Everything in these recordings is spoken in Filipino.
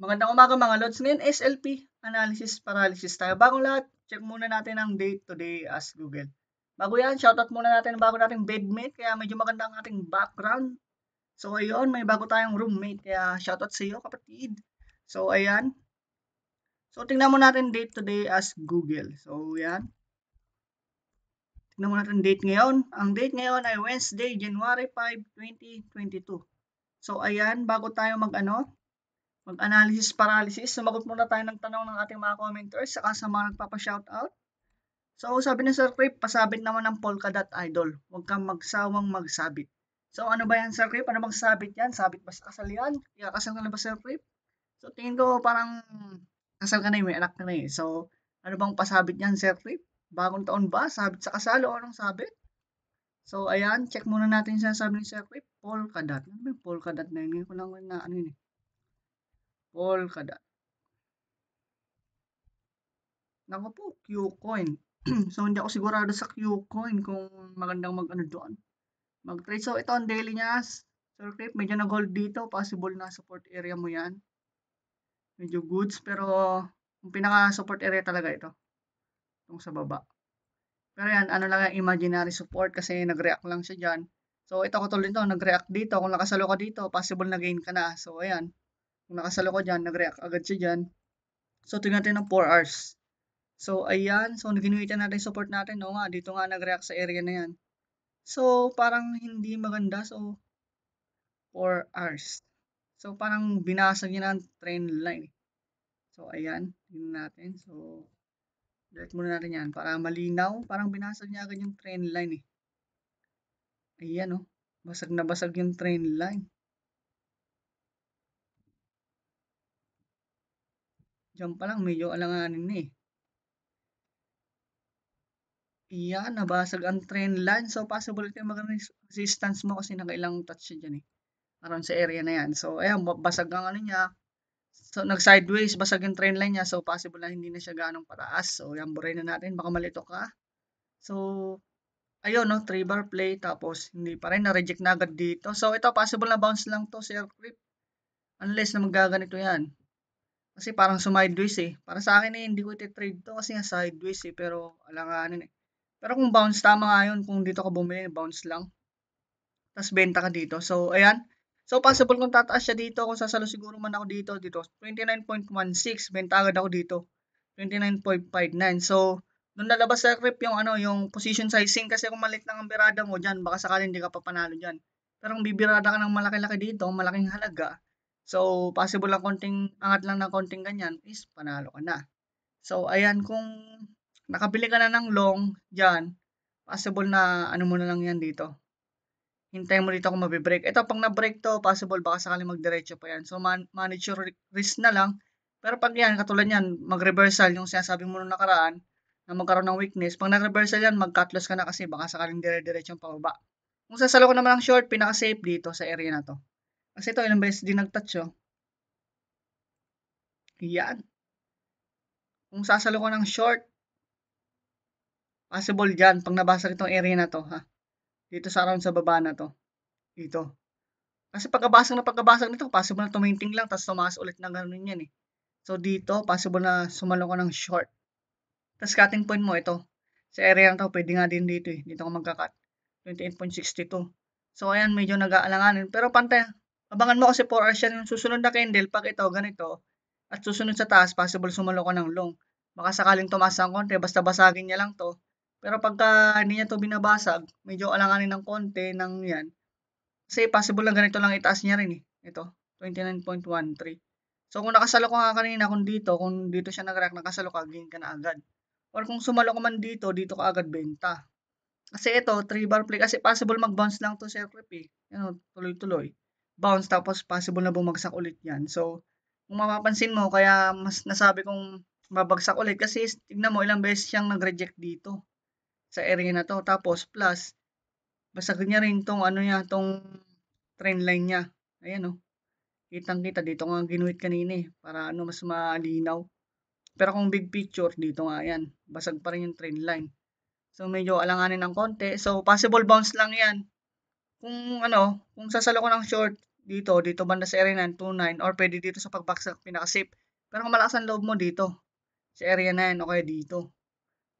Magandang umaga mga Lods. Ngayon SLP, analysis paralysis tayo. Bago lahat, check muna natin ang date today as Google. Bago yan, shoutout muna natin bago nating bedmate. Kaya medyo maganda ang ating background. So ayun, may bago tayong roommate. Kaya shoutout sa iyo kapatid. So ayan. So tingnan mo natin date today as Google. So ayan. Tingnan mo natin date ngayon. Ang date ngayon ay Wednesday, January 5, 2022. So ayan, bago tayo mag ano, mag-analysis paralysis. Sumagot muna tayo ng tanong ng ating mga commenters saka sa mga nagpapa-shoutout. So, sabi ni Sir Creep, pasabit naman ng Polkadot Idol. Huwag kang magsawang magsabit. So, ano ba yan, Sir Creep? Ano bang sabit yan? Sabit ba sa kasal yan? Kaya kasal ka na ba, Sir Creep? So, tingin ko parang kasal ka na eh, may anak ka na eh. So, ano bang pasabit yan, Sir Creep? Bagong taon ba? Sabit sa kasal o anong sabit? So, ayan, check muna natin yung sinasabi ni Sir Creep. Polkadot. Ano ba yung Polkadot na yun? Ngayon ko lang na ano yun eh. Polkadot. Naku po, Qcoin. so, hindi ako sigurado sa Qcoin kung magandang mag-ano doon. Mag-trade. So, ito ang daily niya. Sir Crip, medyo nag-hold dito. Possible na support area mo yan. Medyo goods, pero yung pinaka-support area talaga ito. Itong sa baba. Pero yan, ano lang yung imaginary support kasi nag-react lang siya dyan. So, ito ko tuloy ito, nag-react dito. Kung nakasalo ka dito, possible na gain ka na. So, ayan. Kung nakasalo ko dyan, nag-react agad siya dyan. So, tingnan natin ng 4 hours. So, ayan. So, ginuitan natin support natin. No nga, dito nga nag-react sa area na yan. So, parang hindi maganda. So, 4 hours. So, parang binasag niya ng train line. So, ayan. Tingnan natin. So, delete muna natin yan para malinaw. Parang binasag niya agad yung train line eh. Ayan, oh. Basag na basag yung train line. Diyan pa lang, medyo alanganin na eh. Iyan, nabasag ang trend line. So, possible ito yung resistance mo kasi nakailang touch siya dyan eh. Around sa area na yan. So, ayan, basag ang ano niya. So, nag-sideways, basag yung trend line niya. So, possible na hindi na siya ganong pataas. So, yan, buray na natin. Baka malito ka. So, ayun, no, 3 bar play. Tapos, hindi pa rin. Na-reject na agad dito. So, ito, possible na bounce lang to, sir. Unless na magaganito yan. Kasi parang sideways eh. Para sa akin eh, hindi ko ititrade to kasi nga sideways eh. Pero alam alanganin ano, eh. Pero kung bounce, tama nga yun. Kung dito ka bumili, bounce lang. Tapos benta ka dito. So, ayan. So, possible kung tataas siya dito. Kung sasalo siguro man ako dito. Dito, 29.16. Benta agad ako dito. 29.59. So, nung nalabas sa rip yung ano, yung position sizing. Kasi kung malit lang ang birada mo dyan, baka sakali hindi ka papanalo dyan. Pero kung bibirada ka ng malaki-laki dito, malaking halaga, So, possible lang konting, angat lang ng konting ganyan is panalo ka na. So, ayan, kung nakabili ka na ng long dyan, possible na ano mo na lang yan dito. Hintay mo dito kung mabibreak. Ito, pang na-break to, possible baka sakaling magdiretso pa yan. So, man manage your risk na lang. Pero pag yan, katulad yan, mag-reversal, yung sinasabi mo nung nakaraan, na magkaroon ng weakness, pag nag-reversal yan, mag-cut loss ka na kasi baka sakaling dire-diretso yung pababa. Kung sasalo ko naman ng short, pinaka-safe dito sa area na to. Kasi ito, ilang beses din nag-touch, oh. Yan. Kung sasalo ko ng short, possible dyan, pag nabasa itong area na to, ha. Dito sa around sa baba na to. Dito. Kasi pagkabasag na pagkabasag nito, possible na tuminting lang, tapos tumaas ulit na ganun yan, eh. So, dito, possible na sumalo ko ng short. Tapos cutting point mo, ito. Sa area na to, pwede nga din dito, eh. Dito ko magka-cut. 28.62. So, ayan, medyo nag-aalanganin. Pero pantay, Abangan mo kasi 4 hours yan. Susunod na candle, pag ito, ganito, at susunod sa taas, possible sumalo ko ng long. sakaling tumasa ng konti, basta basagin niya lang to. Pero pagka hindi niya to binabasag, medyo alanganin ng konti ng yan. Kasi possible lang ganito lang itaas niya rin eh. Ito, 29.13. So kung nakasalo ko nga kanina, kung dito, kung dito siya nag-rack, nakasalo ka, gain ka na agad. Or kung sumalo ko man dito, dito ka agad benta. Kasi ito, 3 bar play. Kasi possible mag-bounce lang to sa Crip eh. Yan, you know, tuloy-tuloy bounce tapos possible na bumagsak ulit yan. So, kung mapapansin mo, kaya mas nasabi kong mabagsak ulit kasi tignan mo ilang beses siyang nag-reject dito sa area na to. Tapos plus, basag niya rin tong ano niya, tong trend line niya. Ayan o. Oh. Kitang kita dito nga ginuhit kanina eh, para ano mas malinaw. Pero kung big picture dito nga yan, basag pa rin yung trend line. So medyo alanganin ng konti. So possible bounce lang yan. Kung ano, kung sasalo ko ng short, dito, dito banda sa area 9, or pwede dito sa pagbaksak, pinaka-safe. Pero kung malakas ang loob mo dito, sa area 9, o kaya dito.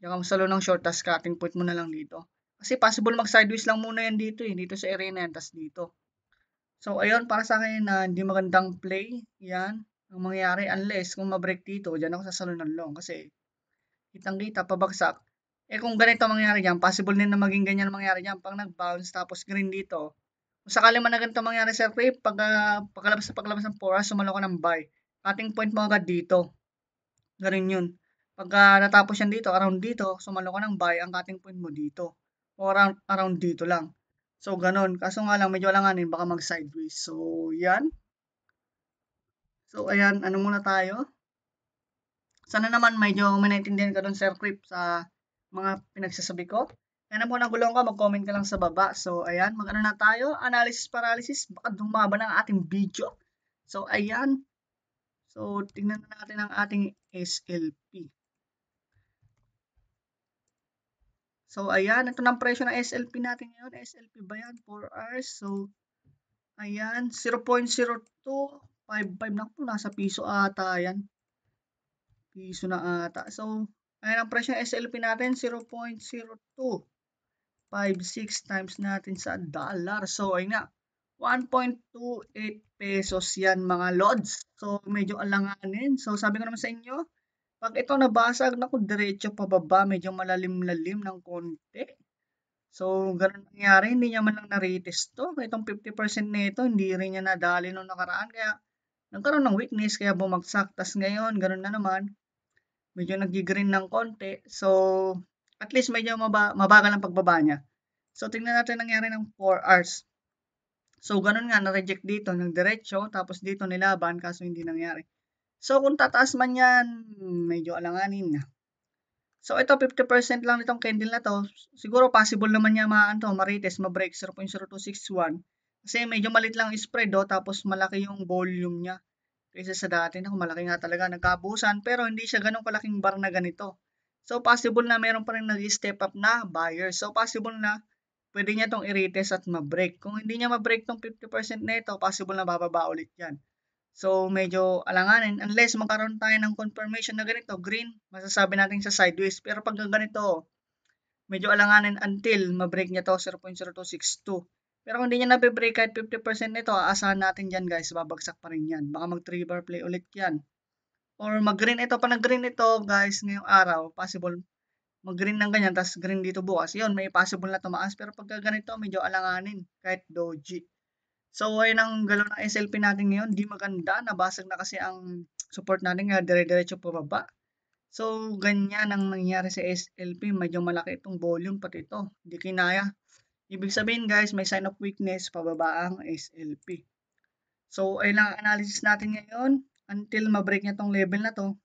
Diyan ka masalo ng short, tas cutting point mo na lang dito. Kasi possible mag-sideways lang muna yan dito eh, dito sa area 9, tas dito. So, ayun, para sa akin na uh, hindi magandang play, yan, ang mangyayari unless kung ma-break dito, diyan ako sasalo ng long kasi kitang-kita, pabagsak. Eh kung ganito mangyari dyan, possible din na maging ganyan mangyari dyan. Pag nag-bounce tapos green dito, sakali man na ganito mangyari sir Ray, eh, pag, uh, ah, paglabas sa paglabas ng 4 hours, sumalo ka ng buy. Cutting point mo agad dito. Ganun yun. Pag uh, natapos yan dito, around dito, sumalo ka ng buy, ang cutting point mo dito. O around, around dito lang. So, ganun. Kaso nga lang, medyo alanganin, baka mag-sideways. So, yan. So, ayan, ano muna tayo? Sana naman medyo may naintindihan ka dun, Sir Crip, sa mga pinagsasabi ko. Kaya po gulong ko, mag-comment ka lang sa baba. So, ayan, mag-ano na tayo, analysis paralysis, baka dumaba na ang ating video. So, ayan. So, tingnan na natin ang ating SLP. So, ayan, ito na presyo ng SLP natin ngayon. SLP ba yan? 4 hours. So, ayan, 0.0255 na po, nasa piso ata Ayan, Piso na ata. So, ayan ang presyo ng SLP natin, 0.02. 5.6 times natin sa dollar. So, ay nga, 1.28 pesos yan mga lods. So, medyo alanganin. So, sabi ko naman sa inyo, pag ito nabasag, naku, diretso pababa, medyo malalim-lalim ng konti. So, ganun nangyari, hindi niya man lang naritis to. Itong 50% nito hindi rin niya nadali noong nakaraan. Kaya, nagkaroon ng weakness, kaya bumagsak. Tapos ngayon, ganun na naman. Medyo nag-green ng konti. So, at least medyo maba, mabagal ang pagbaba niya. So, tingnan natin nangyari ng 4 hours. So, ganun nga, na-reject dito ng diretsyo, tapos dito nilaban, kaso hindi nangyari. So, kung tataas man yan, medyo alanganin na. So, ito, 50% lang nitong candle na to. Siguro, possible naman niya maaan to, marites, mabreak 0.0261. Kasi medyo malit lang spread do, oh, tapos malaki yung volume niya. Kaysa sa dati na malaki nga talaga nagkabusan, pero hindi siya ganun kalaking bar na ganito. So, possible na meron pa rin nag-step up na buyer. So, possible na pwede niya itong i-retest at ma-break. Kung hindi niya ma-break itong 50% na ito, possible na bababa ulit yan. So, medyo alanganin. Unless magkaroon tayo ng confirmation na ganito, green, masasabi natin sa sideways. Pero pag ganito, medyo alanganin until ma-break niya to 0.0262. Pero kung hindi niya na-break kahit 50% nito, aasahan natin dyan guys, babagsak pa rin yan. Baka mag-trigger play ulit yan or mag-green ito. pa nag-green ito, guys, ngayong araw, possible mag-green ng ganyan, tas green dito bukas. Yun, may possible na tumaas. Pero pag ganito, medyo alanganin, kahit doji. So, ayun ang galaw ng SLP natin ngayon. Di maganda, nabasag na kasi ang support natin nga, dire-diretso baba So, ganyan ang nangyari sa SLP. Medyo malaki itong volume, pati ito. Hindi kinaya. Ibig sabihin guys, may sign of weakness, pababa ang SLP. So, ayun ang analysis natin ngayon until ma-break niya tong level na to,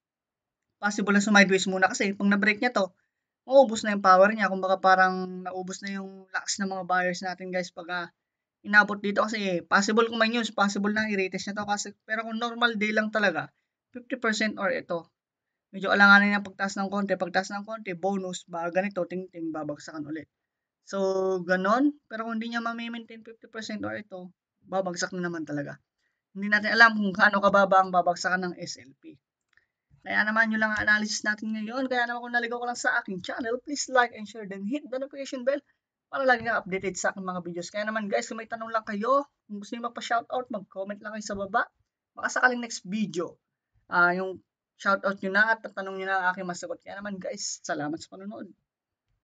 possible na sideways muna kasi pag na-break niya to, maubos na yung power niya. Kung baka parang naubos na yung lakas ng mga buyers natin guys pag uh, inabot dito kasi possible kung may news, possible na i-retest niya to kasi pero kung normal day lang talaga, 50% or ito. Medyo alanganin na pagtaas ng konti, pagtaas ng konti, bonus, ba ganito, ting-ting, babagsakan ulit. So, ganon. Pero kung hindi niya ma-maintain 50% or ito, babagsak na naman talaga. Hindi natin alam kung gaano kababa ang babagsakan ng SLP. Kaya naman yun lang ang analysis natin ngayon. Kaya naman kung naligaw ko lang sa aking channel, please like and share then hit the notification bell para lagi kang updated sa aking mga videos. Kaya naman guys, kung may tanong lang kayo, kung gusto niyo magpa-shoutout, mag-comment lang kayo sa baba. Baka sakaling next video, uh, yung shoutout nyo na at tatanong nyo na ang aking masagot. Kaya naman guys, salamat sa panonood.